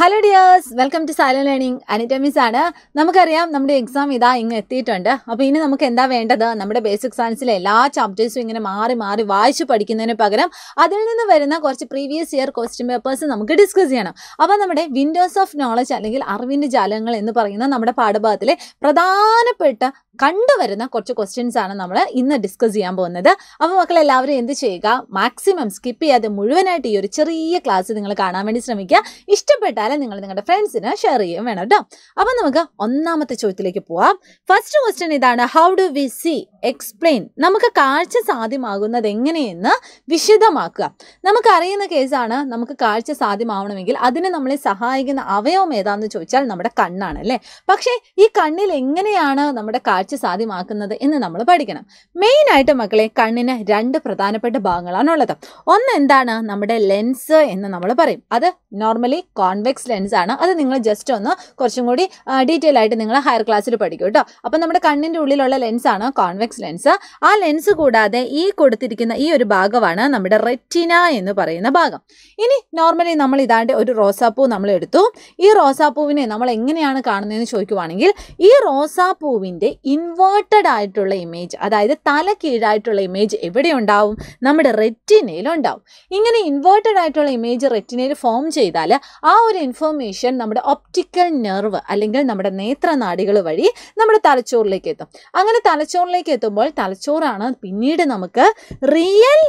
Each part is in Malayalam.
hello dears welcome to Xylem learning അനിറ്റമിസ് ആണ് നമുക്കറിയാം നമ്മുടെ എക്സാം ഇതാ ഇങ്ങ് എത്തിയിട്ടുണ്ട് അപ്പോൾ ഇനി നമുക്ക് എന്താ വേണ്ടത് നമ്മുടെ ബേസിക് സയൻസിലെ എല്ലാ ചാപ്റ്റേഴ്സും ഇങ്ങനെ മാറി മാറി വായിച്ച് പഠിക്കുന്നതിന് പകരം അതിൽ നിന്ന് വരുന്ന കുറച്ച് പ്രീവിയസ് ഇയർ ക്വസ്റ്റ്യൻ പേപ്പേഴ്സ് നമുക്ക് ഡിസ്കസ് ചെയ്യണം അപ്പോൾ നമ്മുടെ വിൻഡോസ് ഓഫ് നോളജ് അല്ലെങ്കിൽ അറിവിൻ്റെ ജാലങ്ങൾ എന്ന് പറയുന്ന നമ്മുടെ പാഠഭാഗത്തിലെ പ്രധാനപ്പെട്ട കണ്ടുവരുന്ന കുറച്ച് ക്വസ്റ്റ്യൻസ് ആണ് നമ്മൾ ഇന്ന് ഡിസ്കസ് ചെയ്യാൻ പോകുന്നത് അപ്പോൾ മക്കളെ എല്ലാവരും എന്ത് ചെയ്യുക മാക്സിമം സ്കിപ്പ് ചെയ്യാതെ മുഴുവനായിട്ട് ഈ ഒരു ചെറിയ ക്ലാസ് നിങ്ങൾ കാണാൻ വേണ്ടി ശ്രമിക്കുക ഇഷ്ടപ്പെട്ടാൽ നിങ്ങൾ നിങ്ങളുടെ ഫ്രണ്ട്സിന് ഷെയർ ചെയ്യുകയും വേണം കേട്ടോ അപ്പോൾ നമുക്ക് ഒന്നാമത്തെ ചോദ്യത്തിലേക്ക് പോവാം ഫസ്റ്റ് ക്വസ്റ്റ്യൻ ഇതാണ് how do we see explain നമുക്ക് കാഴ്ച സാധ്യമാകുന്നത് എങ്ങനെയെന്ന് വിശദമാക്കുക നമുക്കറിയുന്ന കേസാണ് നമുക്ക് കാഴ്ച സാധ്യമാവണമെങ്കിൽ അതിന് നമ്മളെ സഹായിക്കുന്ന അവയവം ഏതാണെന്ന് ചോദിച്ചാൽ നമ്മുടെ കണ്ണാണ് അല്ലേ പക്ഷേ ഈ കണ്ണിൽ എങ്ങനെയാണ് നമ്മുടെ കാഴ്ച വരച്ച് സാധ്യമാക്കുന്നത് എന്ന് നമ്മൾ പഠിക്കണം മെയിനായിട്ട് മക്കളെ കണ്ണിന് രണ്ട് പ്രധാനപ്പെട്ട ഭാഗങ്ങളാണുള്ളത് ഒന്ന് എന്താണ് നമ്മുടെ ലെൻസ് എന്ന് നമ്മൾ പറയും അത് നോർമലി കോൺവെക്സ് ലെൻസ് ആണ് അത് നിങ്ങൾ ജസ്റ്റ് ഒന്ന് കുറച്ചും കൂടി ഡീറ്റെയിൽ ആയിട്ട് നിങ്ങൾ ഹയർ ക്ലാസ്സിൽ പഠിക്കും കേട്ടോ അപ്പം നമ്മുടെ കണ്ണിൻ്റെ ഉള്ളിലുള്ള ലെൻസാണ് കോൺവെക്സ് ലെൻസ് ആ ലെൻസ് കൂടാതെ ഈ കൊടുത്തിരിക്കുന്ന ഈ ഒരു ഭാഗമാണ് നമ്മുടെ റെറ്റിന എന്ന് പറയുന്ന ഭാഗം ഇനി നോർമലി നമ്മൾ ഇതാണ്ട് ഒരു റോസാപ്പൂ നമ്മൾ എടുത്തു ഈ റോസാപ്പൂവിനെ നമ്മൾ എങ്ങനെയാണ് കാണുന്നതെന്ന് ചോദിക്കുവാണെങ്കിൽ ഈ റോസാപ്പൂവിൻ്റെ ഇൻവേർട്ടഡ് ആയിട്ടുള്ള ഇമേജ് അതായത് തല കീഴായിട്ടുള്ള ഇമേജ് എവിടെ ഉണ്ടാവും നമ്മുടെ റെറ്റിനയിൽ ഉണ്ടാവും ഇങ്ങനെ ഇൻവേർട്ടഡ് ആയിട്ടുള്ള ഇമേജ് റെറ്റിനയിൽ ഫോം ചെയ്താൽ ആ ഒരു ഇൻഫർമേഷൻ നമ്മുടെ ഒപ്റ്റിക്കൽ നെർവ് അല്ലെങ്കിൽ നമ്മുടെ നേത്രനാടികൾ വഴി നമ്മുടെ തലച്ചോറിലേക്ക് എത്തും അങ്ങനെ തലച്ചോറിലേക്ക് എത്തുമ്പോൾ തലച്ചോറാണ് പിന്നീട് നമുക്ക് റിയൽ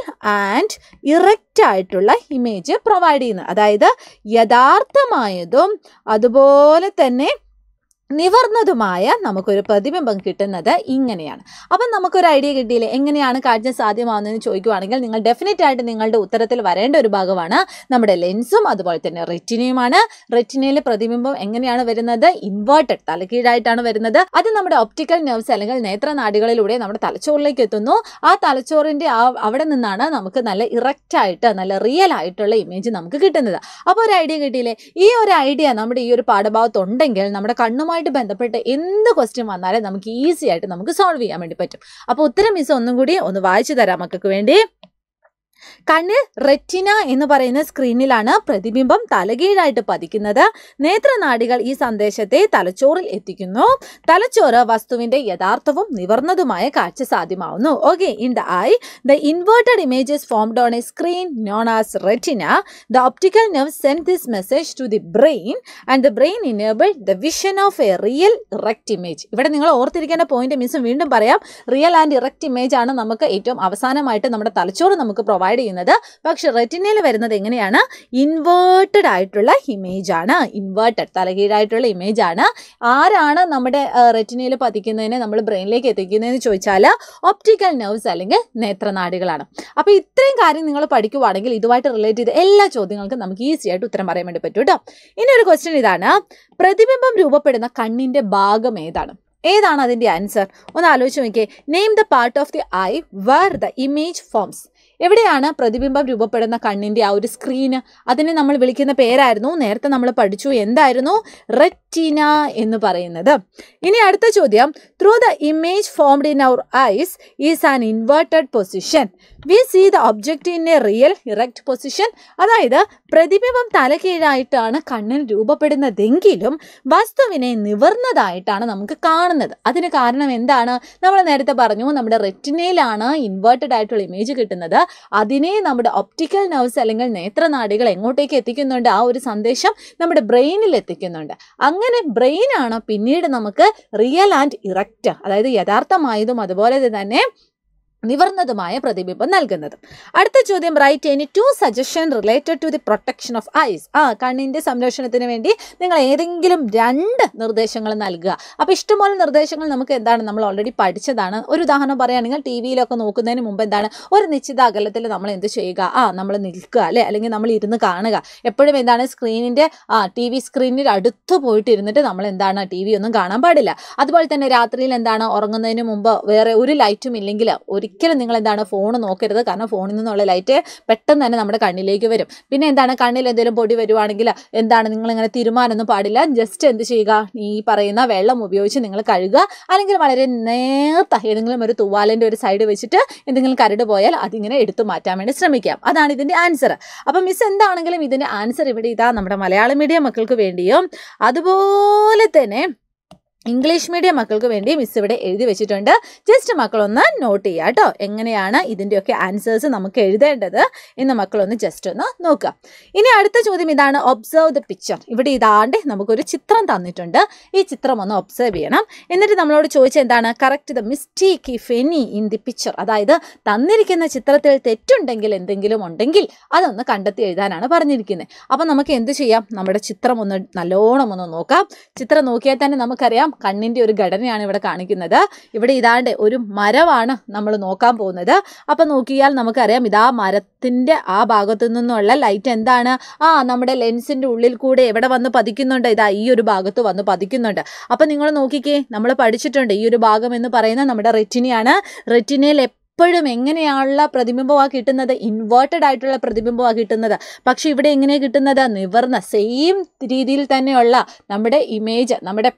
ആൻഡ് ഇറക്റ്റ് ആയിട്ടുള്ള ഇമേജ് പ്രൊവൈഡ് ചെയ്യുന്നത് അതായത് യഥാർത്ഥമായതും അതുപോലെ തന്നെ നിവർന്നതുമായ നമുക്കൊരു പ്രതിബിംബം കിട്ടുന്നത് ഇങ്ങനെയാണ് അപ്പം നമുക്കൊരു ഐഡിയ കിട്ടിയില്ലേ എങ്ങനെയാണ് കാഴ്ച സാധ്യമാകുന്നതെന്ന് ചോദിക്കുവാണെങ്കിൽ നിങ്ങൾ ഡെഫിനറ്റ് ആയിട്ട് നിങ്ങളുടെ ഉത്തരത്തിൽ വരേണ്ട ഒരു ഭാഗമാണ് നമ്മുടെ ലെൻസും അതുപോലെ തന്നെ റെറ്റിനയുമാണ് റെറ്റിനയിലെ പ്രതിബിംബം എങ്ങനെയാണ് വരുന്നത് ഇൻവേർട്ടഡ് തലക്കീഴായിട്ടാണ് വരുന്നത് അത് നമ്മുടെ ഒപ്റ്റിക്കൽ നെർവ്സ് അല്ലെങ്കിൽ നേത്രനാടികളിലൂടെ നമ്മുടെ തലച്ചോറിലേക്ക് എത്തുന്നു ആ തലച്ചോറിൻ്റെ ആ അവിടെ നിന്നാണ് നമുക്ക് നല്ല ഇറക്റ്റായിട്ട് നല്ല റിയൽ ആയിട്ടുള്ള ഇമേജ് നമുക്ക് കിട്ടുന്നത് അപ്പോൾ ഒരു ഐഡിയ കിട്ടിയില്ലേ ഈ ഒരു ഐഡിയ നമ്മുടെ ഈ ഒരു പാഠഭാഗത്തുണ്ടെങ്കിൽ നമ്മുടെ കണ്ണുമായി ഇതുമായിട്ട് ബന്ധപ്പെട്ട് എന്ത് ക്വസ്റ്റ്യൻ വന്നാലും നമുക്ക് ഈസി ആയിട്ട് നമുക്ക് സോൾവ് ചെയ്യാൻ വേണ്ടി പറ്റും അപ്പോൾ ഉത്തരം മിസ് ഒന്നും കൂടി ഒന്ന് വായിച്ചു തരാം മക്കൾക്ക് വേണ്ടി കണ്ണിൽ റെറ്റിന എന്ന് പറയുന്ന സ്ക്രീനിലാണ് പ്രതിബിംബം തലകീഴായിട്ട് പതിക്കുന്നത് നേത്രനാടികൾ ഈ സന്ദേശത്തെ തലച്ചോറിൽ എത്തിക്കുന്നു തലച്ചോറ് വസ്തുവിന്റെ യഥാർത്ഥവും നിവർന്നതുമായ കാഴ്ച സാധ്യമാവുന്നു okay in the eye the inverted images formed on a screen known as retina the optical nerve send this message to the brain and the brain enable the vision of a real erect image ഇവിടെ നിങ്ങൾ ഓർത്തിരിക്കേണ്ട പോയിന്റ് മിസ്സും വീണ്ടും പറയാം റിയൽ ആൻഡ് ഇറക്റ്റ് ഇമേജ് ആണ് നമുക്ക് ഏറ്റവും അവസാനമായിട്ട് നമ്മുടെ തലച്ചോറ് നമുക്ക് പ്രൊവൈഡ് പ്രൊവൈഡ് ചെയ്യുന്നത് പക്ഷെ റെറ്റിനയിൽ വരുന്നത് എങ്ങനെയാണ് ഇൻവേർട്ടഡ് ആയിട്ടുള്ള ഇമേജ് ആണ് ഇൻവേർട്ടഡ് തലകീഴായിട്ടുള്ള ഇമേജ് ആണ് ആരാണ് നമ്മുടെ റെറ്റിനയിൽ പതിക്കുന്നതിനെ നമ്മൾ ബ്രെയിനിലേക്ക് എത്തിക്കുന്നതെന്ന് ചോദിച്ചാൽ ഒപ്റ്റിക്കൽ നെർവ്സ് അല്ലെങ്കിൽ നേത്രനാടികളാണ് അപ്പോൾ ഇത്രയും കാര്യം നിങ്ങൾ പഠിക്കുവാണെങ്കിൽ ഇതുമായിട്ട് റിലേറ്റ് ചെയ്ത എല്ലാ ചോദ്യങ്ങൾക്കും നമുക്ക് ഈസി ആയിട്ട് ഉത്തരം പറയാൻ വേണ്ടി പറ്റും കേട്ടോ ഇനി ഒരു ക്വസ്റ്റ്യൻ ഇതാണ് പ്രതിബിംബം രൂപപ്പെടുന്ന കണ്ണിൻ്റെ ഭാഗം ഏതാണ് ഏതാണ് അതിൻ്റെ ആൻസർ ഒന്ന് ആലോചിച്ച് നോക്കിയേ name the part of the eye where the image forms എവിടെയാണ് പ്രതിബിംബം രൂപപ്പെടുന്ന കണ്ണിൻ്റെ ആ ഒരു സ്ക്രീന് അതിനെ നമ്മൾ വിളിക്കുന്ന പേരായിരുന്നു നേരത്തെ നമ്മൾ പഠിച്ചു എന്തായിരുന്നു റെറ്റീന എന്ന് പറയുന്നത് ഇനി അടുത്ത ചോദ്യം through the image formed in our eyes is an inverted position we see the object in a real erect position അതായത് പ്രതിബിംബം തലകീഴായിട്ടാണ് കണ്ണിൽ രൂപപ്പെടുന്നതെങ്കിലും വസ്തുവിനെ നിവർന്നതായിട്ടാണ് നമുക്ക് കാണുന്നത് അതിന് കാരണം എന്താണ് നമ്മൾ നേരത്തെ പറഞ്ഞു നമ്മുടെ റെറ്റിനയിലാണ് ഇൻവേർട്ടഡ് ആയിട്ടുള്ള ഇമേജ് കിട്ടുന്നത് അതിനെ നമ്മുടെ ഒപ്റ്റിക്കൽ നെർവ്സ് അല്ലെങ്കിൽ നേത്രനാടികൾ എങ്ങോട്ടേക്ക് എത്തിക്കുന്നുണ്ട് ആ ഒരു സന്ദേശം നമ്മുടെ ബ്രെയിനിൽ എത്തിക്കുന്നുണ്ട് അങ്ങനെ ബ്രെയിനാണ് പിന്നീട് നമുക്ക് റിയൽ ആൻഡ് ഇറക്റ്റ് അതായത് യഥാർത്ഥമായതും അതുപോലെ തന്നെ നിവർന്നതുമായ പ്രതിബിംബം നൽകുന്നത് അടുത്ത ചോദ്യം write any two suggestion related to the protection of eyes ആ കണ്ണിൻ്റെ സംരക്ഷണത്തിന് വേണ്ടി നിങ്ങൾ ഏതെങ്കിലും രണ്ട് നിർദ്ദേശങ്ങൾ നൽകുക അപ്പോൾ ഇഷ്ടംപോലെ നിർദ്ദേശങ്ങൾ നമുക്ക് എന്താണ് നമ്മൾ ഓൾറെഡി പഠിച്ചതാണ് ഒരു ഉദാഹരണം പറയുകയാണെങ്കിൽ ടി വിയിലൊക്കെ നോക്കുന്നതിന് മുമ്പ് എന്താണ് ഒരു നിശ്ചിത അകലത്തിൽ നമ്മൾ എന്ത് ചെയ്യുക ആ നമ്മൾ നിൽക്കുക അല്ലേ അല്ലെങ്കിൽ നമ്മൾ ഇരുന്ന് കാണുക എപ്പോഴും എന്താണ് സ്ക്രീനിൻ്റെ ആ ടി വി സ്ക്രീനിൽ അടുത്ത് പോയിട്ട് ഇരുന്നിട്ട് നമ്മൾ എന്താണ് ടി വി ഒന്നും കാണാൻ പാടില്ല അതുപോലെ തന്നെ രാത്രിയിൽ എന്താണ് ഉറങ്ങുന്നതിന് മുമ്പ് വേറെ ഒരു ലൈറ്റും ഇല്ലെങ്കിൽ ഒരു ഒരിക്കലും നിങ്ങൾ എന്താണ് ഫോൺ നോക്കരുത് കാരണം ഫോണിൽ നിന്നുള്ള ലൈറ്റ് പെട്ടെന്ന് തന്നെ നമ്മുടെ കണ്ണിലേക്ക് വരും പിന്നെ എന്താണ് കണ്ണിൽ എന്തെങ്കിലും പൊടി വരുവാണെങ്കിൽ എന്താണ് നിങ്ങളിങ്ങനെ തീരുമാനമൊന്നും പാടില്ല ജസ്റ്റ് എന്ത് ചെയ്യുക ഈ പറയുന്ന വെള്ളം ഉപയോഗിച്ച് നിങ്ങൾ കഴുകുക അല്ലെങ്കിൽ വളരെ നേർത്ത ഏതെങ്കിലും ഒരു തൂവാലിൻ്റെ ഒരു സൈഡ് വെച്ചിട്ട് എന്തെങ്കിലും കരട് പോയാൽ അതിങ്ങനെ എടുത്തു മാറ്റാൻ വേണ്ടി ശ്രമിക്കാം അതാണ് ഇതിൻ്റെ ആൻസർ അപ്പം മിസ് എന്താണെങ്കിലും ഇതിൻ്റെ ആൻസർ ഇവിടെ ഇതാ നമ്മുടെ മലയാള മീഡിയം മക്കൾക്ക് വേണ്ടിയും അതുപോലെ തന്നെ ഇംഗ്ലീഷ് മീഡിയം മക്കൾക്ക് വേണ്ടി മിസ് ഇവിടെ എഴുതി വെച്ചിട്ടുണ്ട് ജസ്റ്റ് മക്കളൊന്ന് നോട്ട് ചെയ്യുക കേട്ടോ എങ്ങനെയാണ് ഇതിൻ്റെയൊക്കെ ആൻസേഴ്സ് നമുക്ക് എഴുതേണ്ടത് എന്ന് മക്കളൊന്ന് ജസ്റ്റ് ഒന്ന് നോക്കുക ഇനി അടുത്ത ചോദ്യം ഇതാണ് ഒബ്സർവ് ദ പിക്ചർ ഇവിടെ ഇതാണ്ട് നമുക്കൊരു ചിത്രം തന്നിട്ടുണ്ട് ഈ ചിത്രം ഒന്ന് ഒബ്സർവ് ചെയ്യണം എന്നിട്ട് നമ്മളോട് ചോദിച്ചാൽ എന്താണ് correct the mistake if any in the picture അതായത് തന്നിരിക്കുന്ന ചിത്രത്തിൽ തെറ്റുണ്ടെങ്കിൽ എന്തെങ്കിലും ഉണ്ടെങ്കിൽ അതൊന്ന് കണ്ടെത്തി എഴുതാനാണ് പറഞ്ഞിരിക്കുന്നത് അപ്പം നമുക്ക് എന്ത് ചെയ്യാം നമ്മുടെ ചിത്രം ഒന്ന് നല്ലോണം ഒന്ന് നോക്കാം ചിത്രം നോക്കിയാൽ തന്നെ നമുക്കറിയാം കാണാം കണ്ണിൻ്റെ ഒരു ഘടനയാണ് ഇവിടെ കാണിക്കുന്നത് ഇവിടെ ഇതാണ്ട് ഒരു മരമാണ് നമ്മൾ നോക്കാൻ പോകുന്നത് അപ്പം നോക്കിയാൽ നമുക്കറിയാം ഇതാ മരത്തിൻ്റെ ആ ഭാഗത്തു നിന്നുള്ള ലൈറ്റ് എന്താണ് ആ നമ്മുടെ ലെൻസിൻ്റെ ഉള്ളിൽ കൂടെ എവിടെ വന്ന് പതിക്കുന്നുണ്ട് ഇതാ ഈ ഒരു ഭാഗത്ത് വന്ന് പതിക്കുന്നുണ്ട് അപ്പം നിങ്ങൾ നോക്കിക്കേ നമ്മൾ പഠിച്ചിട്ടുണ്ട് ഈ ഒരു ഭാഗം എന്ന് പറയുന്നത് നമ്മുടെ റെറ്റിനയാണ് റെറ്റിനയിൽ എപ്പോഴും എങ്ങനെയാണുള്ള പ്രതിബിംബമാണ് കിട്ടുന്നത് ഇൻവേർട്ടഡ് ആയിട്ടുള്ള പ്രതിബിംബമാണ് കിട്ടുന്നത് പക്ഷേ ഇവിടെ എങ്ങനെയാണ് കിട്ടുന്നത് നിവർന്ന സെയിം രീതിയിൽ തന്നെയുള്ള നമ്മുടെ ഇമേജ് നമ്മുടെ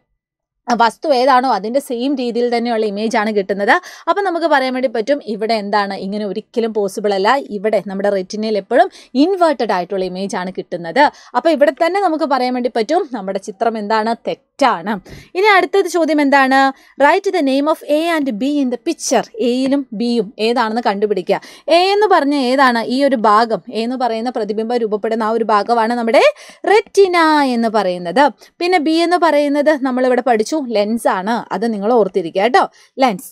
വസ്തു ഏതാണോ അതിൻ്റെ സെയിം രീതിയിൽ തന്നെയുള്ള ഇമേജ് ആണ് കിട്ടുന്നത് അപ്പം നമുക്ക് പറയാൻ വേണ്ടി പറ്റും ഇവിടെ എന്താണ് ഇങ്ങനെ ഒരിക്കലും പോസിബിൾ അല്ല ഇവിടെ നമ്മുടെ റെറ്റിനയിൽ എപ്പോഴും ഇൻവേർട്ടഡ് ആയിട്ടുള്ള ഇമേജ് ആണ് കിട്ടുന്നത് അപ്പോൾ ഇവിടെ തന്നെ നമുക്ക് പറയാൻ വേണ്ടി പറ്റും നമ്മുടെ ചിത്രം എന്താണ് തെറ്റാണ് ഇനി അടുത്തത് ചോദ്യം എന്താണ് write the name of A and B in the picture എയിലും ബിയും ഏതാണെന്ന് കണ്ടുപിടിക്കുക എ എന്ന് പറഞ്ഞ ഏതാണ് ഈ ഒരു ഭാഗം എ എന്ന് പറയുന്ന പ്രതിബിംബം രൂപപ്പെടുന്ന ആ ഒരു ഭാഗമാണ് നമ്മുടെ റെറ്റിന എന്ന് പറയുന്നത് പിന്നെ ബി എന്ന് പറയുന്നത് നമ്മളിവിടെ പഠിച്ചു ലെൻസാണ് അത് നിങ്ങൾ ഓർത്തിരിക്കുക കേട്ടോ ലെൻസ്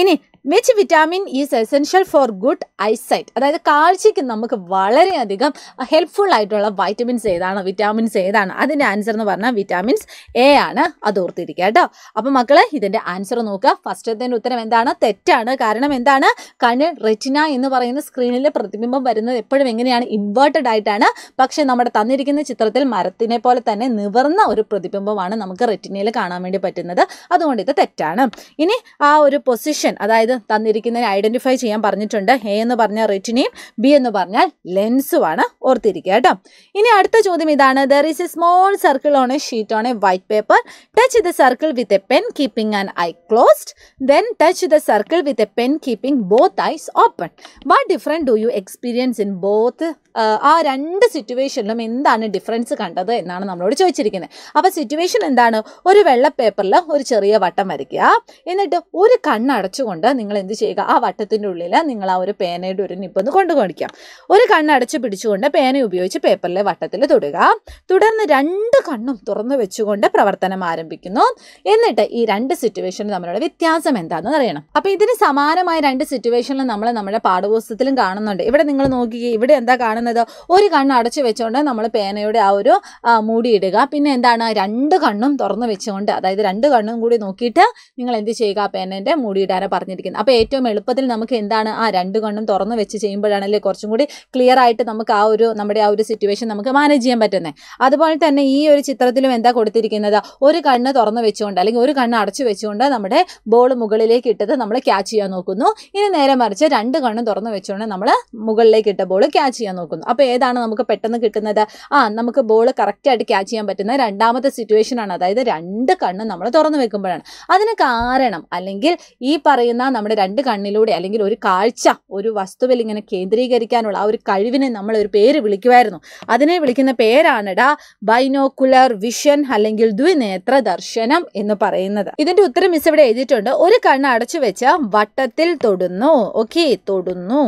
ഇനി which vitamin is essential for good eyesight അതായത് കാഴ്ചയ്ക്ക് നമുക്ക് വളരെയധികം ഹെൽപ്ഫുൾ ആയിട്ടുള്ള വൈറ്റമിൻസ് ഏതാണ് വിറ്റാമിൻസ് ഏതാണ് അതിൻ്റെ ആൻസർ എന്ന് പറഞ്ഞാൽ വിറ്റാമിൻസ് എ ആണ് അത് ഓർത്തിരിക്കുക കേട്ടോ അപ്പം മക്കൾ ഇതിൻ്റെ ആൻസർ നോക്കുക ഫസ്റ്റ് ഫസ്റ്റത്തേൻ്റെ ഉത്തരം എന്താണ് തെറ്റാണ് കാരണം എന്താണ് കണ്ണ് റെറ്റിന എന്ന് പറയുന്ന സ്ക്രീനിൽ പ്രതിബിംബം വരുന്നത് എപ്പോഴും എങ്ങനെയാണ് ഇൻവേർട്ടഡ് ആയിട്ടാണ് പക്ഷേ നമ്മുടെ തന്നിരിക്കുന്ന ചിത്രത്തിൽ മരത്തിനെ പോലെ തന്നെ നിവർന്ന ഒരു പ്രതിബിംബമാണ് നമുക്ക് റെറ്റിനയിൽ കാണാൻ വേണ്ടി പറ്റുന്നത് അതുകൊണ്ട് ഇത് തെറ്റാണ് ഇനി ആ ഒരു പൊസിഷൻ അതായത് ഇത് തന്നിരിക്കുന്നതിനെ ഐഡൻറ്റിഫൈ ചെയ്യാൻ പറഞ്ഞിട്ടുണ്ട് എ എന്ന് പറഞ്ഞാൽ റെറ്റിനയും ബി എന്ന് പറഞ്ഞാൽ ലെൻസുമാണ് ഓർത്തിരിക്കുക കേട്ടോ ഇനി അടുത്ത ചോദ്യം ഇതാണ് there is a small circle on a sheet on a white paper touch the circle with a pen keeping and eye closed then touch the circle with a pen keeping both eyes open what different do you experience in both ആ രണ്ട് സിറ്റുവേഷനിലും എന്താണ് ഡിഫറൻസ് കണ്ടത് എന്നാണ് നമ്മളോട് ചോദിച്ചിരിക്കുന്നത് അപ്പോൾ സിറ്റുവേഷൻ എന്താണ് ഒരു വെള്ള ഒരു ചെറിയ വട്ടം വരയ്ക്കുക എന്നിട്ട് ഒരു കണ്ണടച്ചുകൊണ്ട് നിങ്ങൾ എന്ത് ചെയ്യുക ആ വട്ടത്തിൻ്റെ ഉള്ളിൽ നിങ്ങൾ ആ ഒരു പേനയുടെ ഒരു നിപ്പൊന്ന് കൊണ്ടുകൊണ്ടിരിക്കാം ഒരു കണ്ണടച്ച് പിടിച്ചുകൊണ്ട് പേന ഉപയോഗിച്ച് പേപ്പറിലെ വട്ടത്തിൽ തൊടുക തുടർന്ന് രണ്ട് കണ്ണും തുറന്നു വെച്ചുകൊണ്ട് പ്രവർത്തനം ആരംഭിക്കുന്നു എന്നിട്ട് ഈ രണ്ട് സിറ്റുവേഷനും തമ്മിലുള്ള വ്യത്യാസം എന്താണെന്ന് അറിയണം അപ്പോൾ ഇതിന് സമാനമായ രണ്ട് സിറ്റുവേഷനിൽ നമ്മൾ നമ്മുടെ പാഠപുസ്തകത്തിലും കാണുന്നുണ്ട് ഇവിടെ നിങ്ങൾ നോക്കി ഇവിടെ എന്താ കാണുന്നത് പറഞ്ഞത് ഒരു കണ്ണ് അടച്ചു വെച്ചുകൊണ്ട് നമ്മൾ പേനയുടെ ആ ഒരു മൂടിയിടുക പിന്നെ എന്താണ് രണ്ട് കണ്ണും തുറന്നു വെച്ചുകൊണ്ട് അതായത് രണ്ട് കണ്ണും കൂടി നോക്കിയിട്ട് നിങ്ങൾ എന്ത് ചെയ്യുക ആ പേനേൻ്റെ മൂടിയിടാനാണ് പറഞ്ഞിരിക്കുന്നത് അപ്പോൾ ഏറ്റവും എളുപ്പത്തിൽ നമുക്ക് എന്താണ് ആ രണ്ട് കണ്ണും തുറന്നു വെച്ച് ചെയ്യുമ്പോഴാണല്ലേ കുറച്ചും കൂടി ക്ലിയർ ആയിട്ട് നമുക്ക് ആ ഒരു നമ്മുടെ ആ ഒരു സിറ്റുവേഷൻ നമുക്ക് മാനേജ് ചെയ്യാൻ പറ്റുന്നത് അതുപോലെ തന്നെ ഈ ഒരു ചിത്രത്തിലും എന്താ കൊടുത്തിരിക്കുന്നത് ഒരു കണ്ണ് തുറന്നു വെച്ചുകൊണ്ട് അല്ലെങ്കിൽ ഒരു കണ്ണ് അടച്ചു വെച്ചുകൊണ്ട് നമ്മുടെ ബോൾ മുകളിലേക്ക് ഇട്ടത് നമ്മൾ ക്യാച്ച് ചെയ്യാൻ നോക്കുന്നു ഇനി നേരെ മറിച്ച് രണ്ട് കണ്ണും തുറന്നു വെച്ചുകൊണ്ട് നമ്മൾ മുകളിലേക്ക് ഇട്ട ബോൾ ക്യാച്ച് ചെയ്യാൻ നോക്കുന്നു നോക്കുന്നു അപ്പോൾ ഏതാണ് നമുക്ക് പെട്ടെന്ന് കിട്ടുന്നത് ആ നമുക്ക് ബോൾ കറക്റ്റായിട്ട് ക്യാച്ച് ചെയ്യാൻ പറ്റുന്ന രണ്ടാമത്തെ സിറ്റുവേഷൻ ആണ് അതായത് രണ്ട് കണ്ണ് നമ്മൾ തുറന്നു വെക്കുമ്പോഴാണ് അതിന് കാരണം അല്ലെങ്കിൽ ഈ പറയുന്ന നമ്മുടെ രണ്ട് കണ്ണിലൂടെ അല്ലെങ്കിൽ ഒരു കാഴ്ച ഒരു വസ്തുവിൽ ഇങ്ങനെ കേന്ദ്രീകരിക്കാനുള്ള ആ ഒരു കഴിവിനെ നമ്മൾ ഒരു പേര് വിളിക്കുമായിരുന്നു അതിനെ വിളിക്കുന്ന പേരാണെടാ ബൈനോക്കുലർ വിഷൻ അല്ലെങ്കിൽ ദ്വിനേത്ര ദർശനം എന്ന് പറയുന്നത് ഇതിന്റെ ഉത്തരം മിസ് ഇവിടെ എഴുതിയിട്ടുണ്ട് ഒരു കണ്ണ് അടച്ചു വെച്ച വട്ടത്തിൽ തൊടുന്നു ഓക്കെ തൊടുന്നു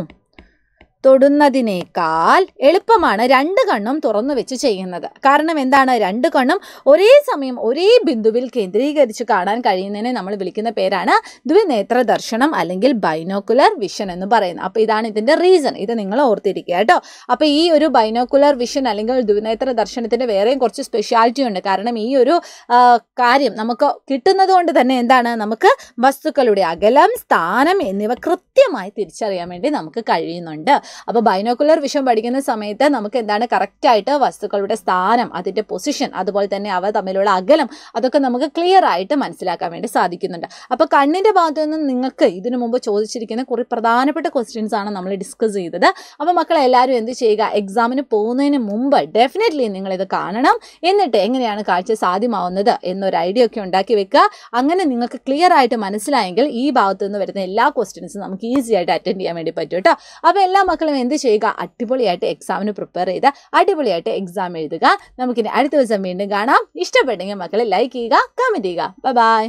തൊടുന്നതിനേക്കാൾ എളുപ്പമാണ് രണ്ട് കണ്ണും തുറന്നു വെച്ച് ചെയ്യുന്നത് കാരണം എന്താണ് രണ്ട് കണ്ണും ഒരേ സമയം ഒരേ ബിന്ദുവിൽ കേന്ദ്രീകരിച്ച് കാണാൻ കഴിയുന്നതിനെ നമ്മൾ വിളിക്കുന്ന പേരാണ് ദ്വിനേത്ര ദർശനം അല്ലെങ്കിൽ ബൈനോക്കുലർ വിഷൻ എന്ന് പറയുന്നത് അപ്പോൾ ഇതാണ് ഇതിൻ്റെ റീസൺ ഇത് നിങ്ങൾ ഓർത്തിരിക്കുക കേട്ടോ അപ്പോൾ ഈ ഒരു ബൈനോക്കുലർ വിഷൻ അല്ലെങ്കിൽ ദ്വിനേത്ര ദർശനത്തിൻ്റെ വേറെയും കുറച്ച് സ്പെഷ്യാലിറ്റി ഉണ്ട് കാരണം ഈ ഒരു കാര്യം നമുക്ക് കിട്ടുന്നത് കൊണ്ട് തന്നെ എന്താണ് നമുക്ക് വസ്തുക്കളുടെ അകലം സ്ഥാനം എന്നിവ കൃത്യമായി തിരിച്ചറിയാൻ വേണ്ടി നമുക്ക് കഴിയുന്നുണ്ട് അപ്പോൾ ബൈനോക്കുലർ വിഷൻ പഠിക്കുന്ന സമയത്ത് നമുക്ക് എന്താണ് കറക്റ്റായിട്ട് വസ്തുക്കളുടെ സ്ഥാനം അതിൻ്റെ പൊസിഷൻ അതുപോലെ തന്നെ അവ തമ്മിലുള്ള അകലം അതൊക്കെ നമുക്ക് ക്ലിയർ ആയിട്ട് മനസ്സിലാക്കാൻ വേണ്ടി സാധിക്കുന്നുണ്ട് അപ്പോൾ കണ്ണിൻ്റെ ഭാഗത്തു നിന്ന് നിങ്ങൾക്ക് ഇതിനു മുമ്പ് ചോദിച്ചിരിക്കുന്ന കുറേ പ്രധാനപ്പെട്ട ക്വസ്റ്റ്യൻസ് ആണ് നമ്മൾ ഡിസ്കസ് ചെയ്തത് അപ്പോൾ മക്കളെ എല്ലാവരും എന്ത് ചെയ്യുക എക്സാമിന് പോകുന്നതിന് മുമ്പ് ഡെഫിനറ്റ്ലി നിങ്ങളിത് കാണണം എന്നിട്ട് എങ്ങനെയാണ് കാഴ്ച സാധ്യമാവുന്നത് എന്നൊരു ഐഡിയ ഒക്കെ ഉണ്ടാക്കി വെക്കുക അങ്ങനെ നിങ്ങൾക്ക് ക്ലിയർ ആയിട്ട് മനസ്സിലായെങ്കിൽ ഈ ഭാഗത്തു നിന്ന് വരുന്ന എല്ലാ ക്വസ്റ്റ്യൻസും നമുക്ക് ഈസി ആയിട്ട് അറ്റൻഡ് ചെയ്യാൻ വേണ്ടി പറ്റും കേട്ടോ അപ്പോൾ എല്ലാ മക്കളും മക്കളും എന്ത് ചെയ്യുക അടിപൊളിയായിട്ട് എക്സാമിന് പ്രിപ്പയർ ചെയ്ത് അടിപൊളിയായിട്ട് എക്സാം എഴുതുക നമുക്കിനി അടുത്ത ദിവസം വീണ്ടും കാണാം ഇഷ്ടപ്പെട്ടെങ്കിൽ മക്കളെ ലൈക്ക് ചെയ്യുക കമൻറ്റ് ചെയ്യുക ബൈ